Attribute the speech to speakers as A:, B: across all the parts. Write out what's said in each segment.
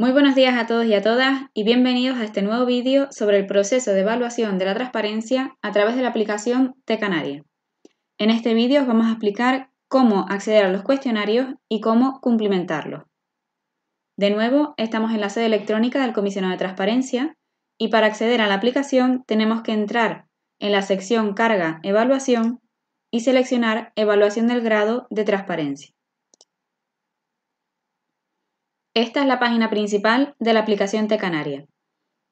A: Muy buenos días a todos y a todas y bienvenidos a este nuevo vídeo sobre el proceso de evaluación de la transparencia a través de la aplicación Canaria. En este vídeo os vamos a explicar cómo acceder a los cuestionarios y cómo cumplimentarlos. De nuevo, estamos en la sede electrónica del Comisionado de Transparencia y para acceder a la aplicación tenemos que entrar en la sección Carga Evaluación y seleccionar Evaluación del grado de transparencia. Esta es la página principal de la aplicación Tecanaria.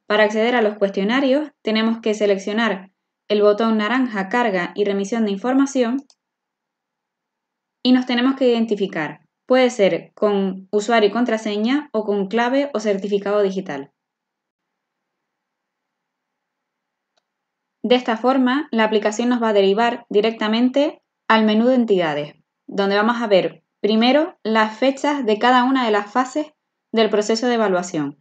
A: Para acceder a los cuestionarios, tenemos que seleccionar el botón naranja Carga y remisión de información y nos tenemos que identificar. Puede ser con usuario y contraseña o con clave o certificado digital. De esta forma, la aplicación nos va a derivar directamente al menú de entidades, donde vamos a ver Primero, las fechas de cada una de las fases del proceso de evaluación,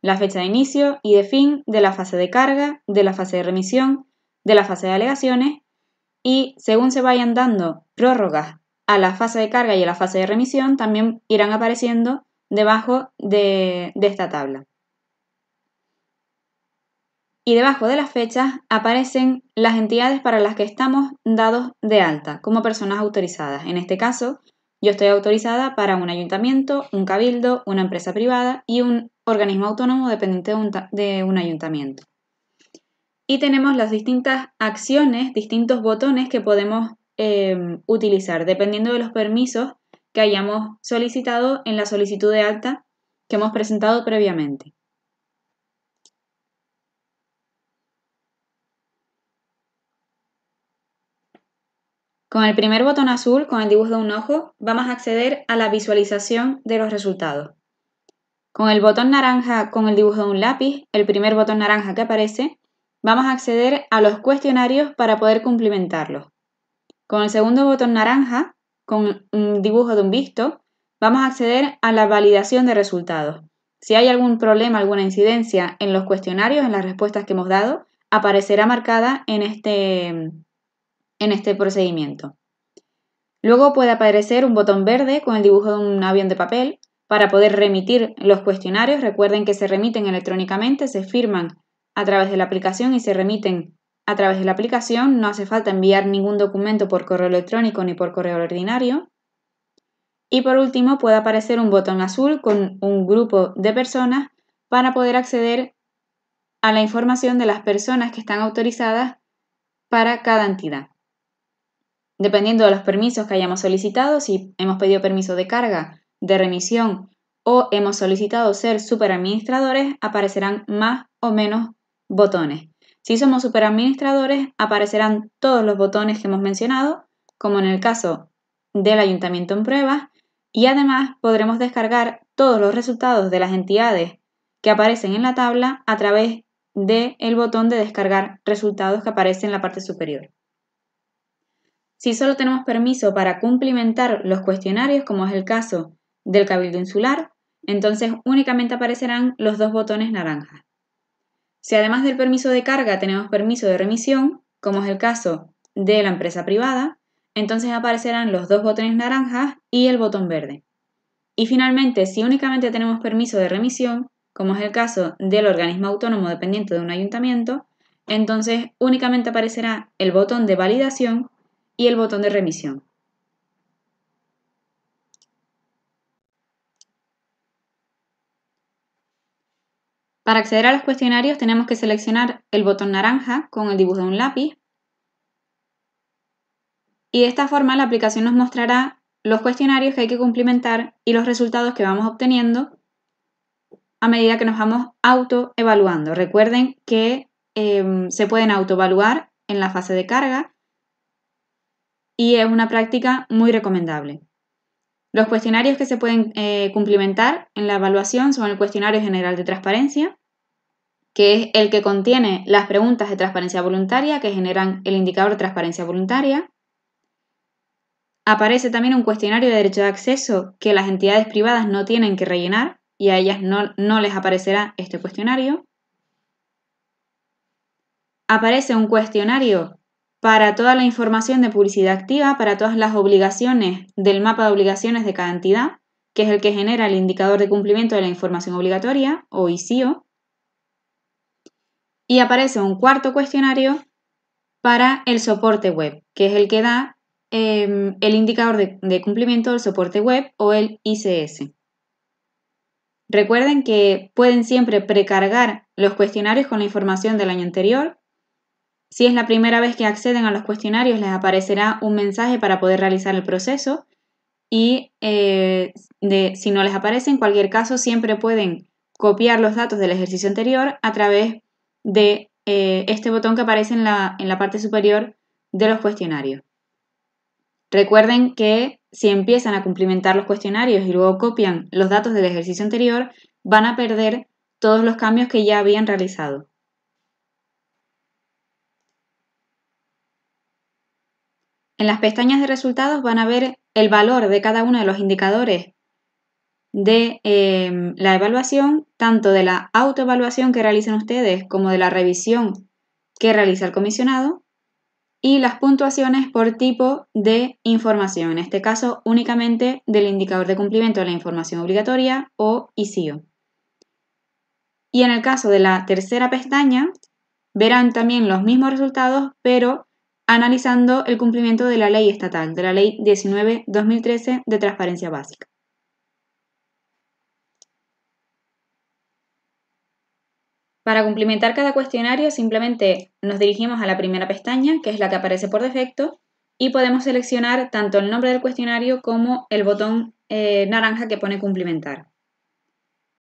A: la fecha de inicio y de fin de la fase de carga, de la fase de remisión, de la fase de alegaciones y según se vayan dando prórrogas a la fase de carga y a la fase de remisión, también irán apareciendo debajo de, esta tabla. Y debajo de las fechas aparecen las entidades para las que estamos dados de alta como personas autorizadas. En este caso, yo estoy autorizada para un ayuntamiento, un cabildo, una empresa privada y un organismo autónomo dependiente de un, ayuntamiento. Y tenemos las distintas acciones, distintos botones que podemos em, utilizar dependiendo de los permisos que hayamos solicitado en la solicitud de alta que hemos presentado previamente. Con el primer botón azul con el dibujo de un ojo vamos a acceder a la visualización de los resultados. Con el botón naranja con el dibujo de un lápiz, el primer botón naranja que aparece, vamos a acceder a los cuestionarios para poder cumplimentarlos. Con el segundo botón naranja, con un dibujo de un visto, vamos a acceder a la validación de resultados. Si hay algún problema, alguna incidencia en los cuestionarios, en las respuestas que hemos dado, aparecerá marcada en este en este procedimiento. Luego puede aparecer un botón verde con el dibujo de un avión de papel para poder remitir los cuestionarios. Recuerden que se remiten electrónicamente, se firman a través de la aplicación y se remiten a través de la aplicación. No hace falta enviar ningún documento por correo electrónico ni por correo ordinario. Y por último puede aparecer un botón azul con un grupo de personas para poder acceder a la información de las personas que están autorizadas para cada entidad. Dependiendo de los permisos que hayamos solicitado, si hemos pedido permiso de carga, de remisión o hemos solicitado ser superadministradores, aparecerán más o menos botones. Si somos superadministradores, aparecerán todos los botones que hemos mencionado, como en el caso del ayuntamiento en pruebas, y además podremos descargar todos los resultados de las entidades que aparecen en la tabla a través del el botón de descargar resultados que aparece en la parte superior. Si solo tenemos permiso para cumplimentar los cuestionarios, como es el caso del Cabildo Insular, entonces únicamente aparecerán los dos botones naranjas. Si además del permiso de carga tenemos permiso de remisión, como es el caso de la empresa privada, entonces aparecerán los dos botones naranjas y el botón verde. Y finalmente, si únicamente tenemos permiso de remisión, como es el caso del organismo autónomo dependiente de un ayuntamiento, entonces únicamente aparecerá el botón de validación y el botón de remisión. Para acceder a los cuestionarios tenemos que seleccionar el botón naranja con el dibujo de un lápiz y de esta forma la aplicación nos mostrará los cuestionarios que hay que cumplimentar y los resultados que vamos obteniendo a medida que nos vamos autoevaluando. Recuerden que em, se pueden autoevaluar en la fase de carga y es una práctica muy recomendable. Los cuestionarios que se pueden eh, cumplimentar en la evaluación son el cuestionario general de transparencia, que es el que contiene las preguntas de transparencia voluntaria que generan el indicador de transparencia voluntaria. Aparece también un cuestionario de derecho de acceso que las entidades privadas no tienen que rellenar y a ellas no, no les aparecerá este cuestionario. Aparece un cuestionario para toda la información de publicidad activa, para todas las obligaciones del mapa de obligaciones de cada entidad, que es el que genera el indicador de cumplimiento de la información obligatoria, o ICO. Y aparece un cuarto cuestionario para el soporte web, que es el que da em, el indicador de cumplimiento del soporte web o el ICS. Recuerden que pueden siempre precargar los cuestionarios con la información del año anterior si es la primera vez que acceden a los cuestionarios, les aparecerá un mensaje para poder realizar el proceso y eh, si no les aparece, en cualquier caso, siempre pueden copiar los datos del ejercicio anterior a través de eh, este botón que aparece en la, en la parte superior de los cuestionarios. Recuerden que si empiezan a cumplimentar los cuestionarios y luego copian los datos del ejercicio anterior, van a perder todos los cambios que ya habían realizado. En las pestañas de resultados van a ver el valor de cada uno de los indicadores de eh, la evaluación, tanto de la autoevaluación que realizan ustedes como de la revisión que realiza el comisionado, y las puntuaciones por tipo de información, en este caso únicamente del indicador de cumplimiento de la información obligatoria o ICIO. Y en el caso de la tercera pestaña, verán también los mismos resultados, pero analizando el cumplimiento de la ley estatal, de la ley 19-2013 de transparencia básica. Para cumplimentar cada cuestionario simplemente nos dirigimos a la primera pestaña, que es la que aparece por defecto, y podemos seleccionar tanto el nombre del cuestionario como el botón eh, naranja que pone cumplimentar.